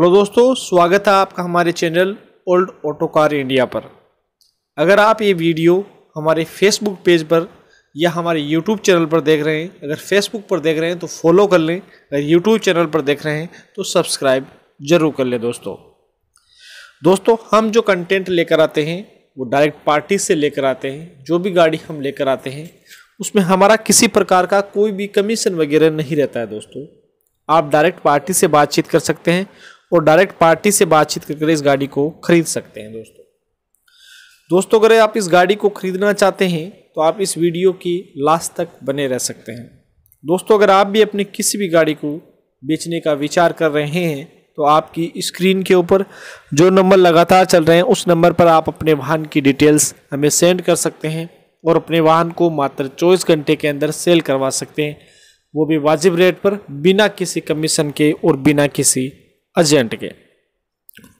hello दोस्तों स्वागत है आपका हमारे channel old auto car India पर अगर आप ये वीडियो हमारे फेसबुक पेज पर या हमारे यूट्यूब चैनल पर देख रहे हैं अगर फेसबुक पर देख रहे हैं तो फॉलो कर लें अगर यूट्यूब चैनल पर देख रहे हैं तो सब्सक्राइब जरूर कर लें दोस्तों दोस्तों हम जो कंटेंट लेकर आते हैं वो डायरेक्ट पार्टी से लेकर आते हैं जो भी गाड़ी हम लेकर आते हैं उसमें हमारा किसी प्रकार का कोई भी कमीशन वगैरह नहीं रहता है दोस्तों आप डायरेक्ट पार्टी से बातचीत कर सकते हैं और डायरेक्ट पार्टी से बातचीत करके इस गाड़ी को खरीद सकते हैं दोस्तों दोस्तों अगर आप इस गाड़ी को खरीदना चाहते हैं तो आप इस वीडियो की लास्ट तक बने रह सकते हैं दोस्तों अगर आप भी अपनी किसी भी गाड़ी को बेचने का विचार कर रहे हैं तो आपकी स्क्रीन के ऊपर जो नंबर लगातार चल रहे हैं उस नंबर पर आप अपने वाहन की डिटेल्स हमें सेंड कर सकते हैं और अपने वाहन को मात्र चौबीस घंटे के अंदर सेल करवा सकते हैं वो भी वाजिब रेट पर बिना किसी कमीशन के और बिना किसी एजेंट के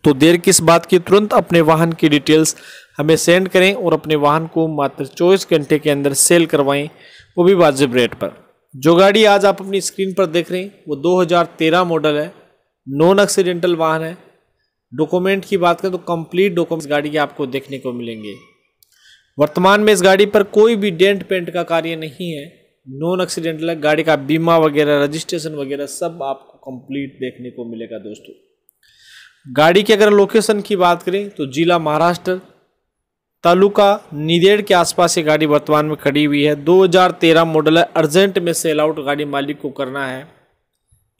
तो देर किस बात की तुरंत अपने वाहन की डिटेल्स हमें सेंड करें और अपने वाहन को मात्र चौबीस घंटे के अंदर सेल करवाएं वो भी वाजिब रेट पर जो गाड़ी आज आप अपनी स्क्रीन पर देख रहे हैं वो 2013 मॉडल है नॉन एक्सीडेंटल वाहन है डॉक्यूमेंट की बात करें तो कंप्लीट डॉक्यूमेंट्स गाड़ी के आपको देखने को मिलेंगे वर्तमान में इस गाड़ी पर कोई भी डेंट पेंट का कार्य नहीं है नॉन एक्सीडेंटल गाड़ी का बीमा वगैरह रजिस्ट्रेशन वगैरह सब आपको कंप्लीट देखने को मिलेगा दोस्तों गाड़ी की अगर लोकेशन की बात करें तो जिला महाराष्ट्र तालुका निदेड़ के आसपास ये गाड़ी वर्तमान में खड़ी हुई है 2013 मॉडल है अर्जेंट में सेल आउट गाड़ी मालिक को करना है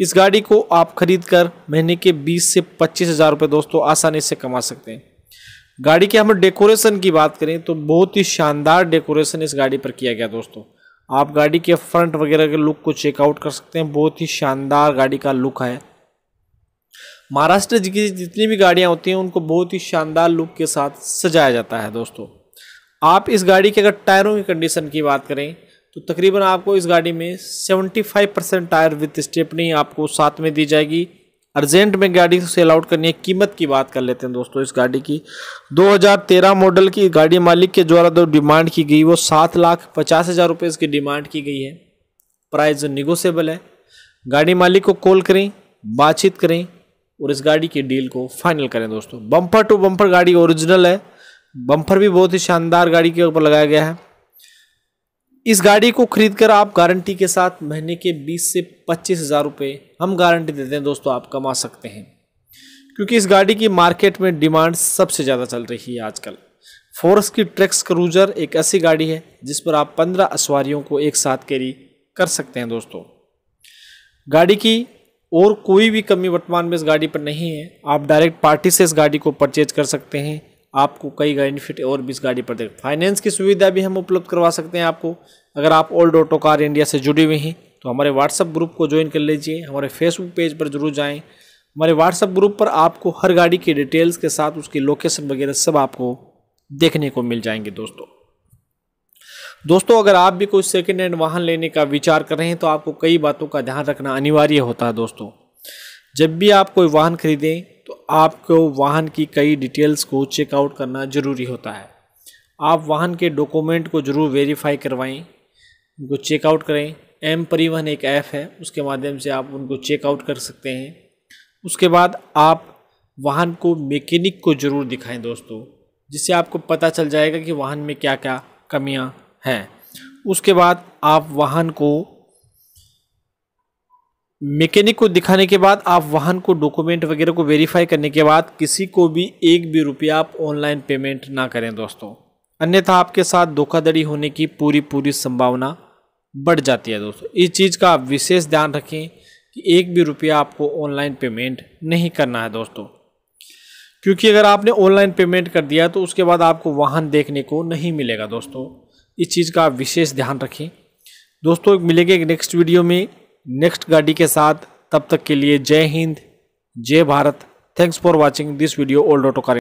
इस गाड़ी को आप खरीद कर महीने के 20 से पच्चीस हज़ार रुपये दोस्तों आसानी से कमा सकते हैं गाड़ी के हम डेकोरेशन की बात करें तो बहुत ही शानदार डेकोरेशन इस गाड़ी पर किया गया दोस्तों आप गाड़ी के फ्रंट वगैरह के लुक को चेकआउट कर सकते हैं बहुत ही शानदार गाड़ी का लुक है महाराष्ट्र की जितनी भी गाड़ियाँ होती हैं उनको बहुत ही शानदार लुक के साथ सजाया जाता है दोस्तों आप इस गाड़ी के अगर टायरों की कंडीशन की बात करें तो तकरीबन आपको इस गाड़ी में 75 परसेंट टायर विथ स्टेपनी आपको साथ में दी जाएगी अर्जेंट में गाड़ी से आउट करनी है कीमत की बात कर लेते हैं दोस्तों इस गाड़ी की 2013 मॉडल की गाड़ी मालिक के द्वारा जो डिमांड की गई वो सात लाख पचास हज़ार रुपये इसकी डिमांड की गई है प्राइस निगोसेबल है गाड़ी मालिक को कॉल करें बातचीत करें और इस गाड़ी की डील को फाइनल करें दोस्तों बम्पर टू बम्पर गाड़ी ओरिजिनल है बम्पर भी बहुत ही शानदार गाड़ी के ऊपर लगाया गया है इस गाड़ी को खरीद कर आप गारंटी के साथ महीने के 20 से पच्चीस हज़ार रुपये हम गारंटी देते हैं दोस्तों आप कमा सकते हैं क्योंकि इस गाड़ी की मार्केट में डिमांड सबसे ज़्यादा चल रही है आजकल फोर्स की ट्रैक्स क्रूजर एक ऐसी गाड़ी है जिस पर आप पंद्रह असवारियों को एक साथ कैरी कर सकते हैं दोस्तों गाड़ी की और कोई भी कमी वर्तमान में इस गाड़ी पर नहीं है आप डायरेक्ट पार्टी से इस गाड़ी को परचेज कर सकते हैं आपको कई बेनिफिट और भी इस गाड़ी पर देख फाइनेंस की सुविधा भी हम उपलब्ध करवा सकते हैं आपको अगर आप ओल्ड ऑटो कार इंडिया से जुड़े हुए हैं तो हमारे व्हाट्सअप ग्रुप को ज्वाइन कर लीजिए हमारे फेसबुक पेज पर जरूर जाएं हमारे व्हाट्सअप ग्रुप पर आपको हर गाड़ी की डिटेल्स के साथ उसकी लोकेशन वगैरह सब आपको देखने को मिल जाएंगे दोस्तों दोस्तों अगर आप भी कोई सेकेंड हैंड वाहन लेने का विचार कर रहे हैं तो आपको कई बातों का ध्यान रखना अनिवार्य होता है दोस्तों जब भी आप कोई वाहन खरीदें आपको वाहन की कई डिटेल्स को चेकआउट करना ज़रूरी होता है आप वाहन के डॉक्यूमेंट को ज़रूर वेरीफाई करवाएं उनको चेकआउट करें एम परिवहन एक ऐप है उसके माध्यम से आप उनको चेकआउट कर सकते हैं उसके बाद आप वाहन को मैकेनिक को ज़रूर दिखाएं दोस्तों जिससे आपको पता चल जाएगा कि वाहन में क्या क्या कमियां हैं उसके बाद आप वाहन को मैकेनिक को दिखाने के बाद आप वाहन को डॉक्यूमेंट वगैरह को वेरीफाई करने के बाद किसी को भी एक भी रुपया आप ऑनलाइन पेमेंट ना करें दोस्तों अन्यथा आपके साथ धोखाधड़ी होने की पूरी पूरी संभावना बढ़ जाती है दोस्तों इस चीज़ का आप विशेष ध्यान रखें कि एक भी रुपया आपको ऑनलाइन पेमेंट नहीं करना है दोस्तों क्योंकि अगर आपने ऑनलाइन पेमेंट कर दिया तो उसके बाद आपको वाहन देखने को नहीं मिलेगा दोस्तों इस चीज़ का आप विशेष ध्यान रखें दोस्तों मिलेंगे नेक्स्ट वीडियो में नेक्स्ट गाड़ी के साथ तब तक के लिए जय हिंद जय Bharat thanks for watching this video old auto car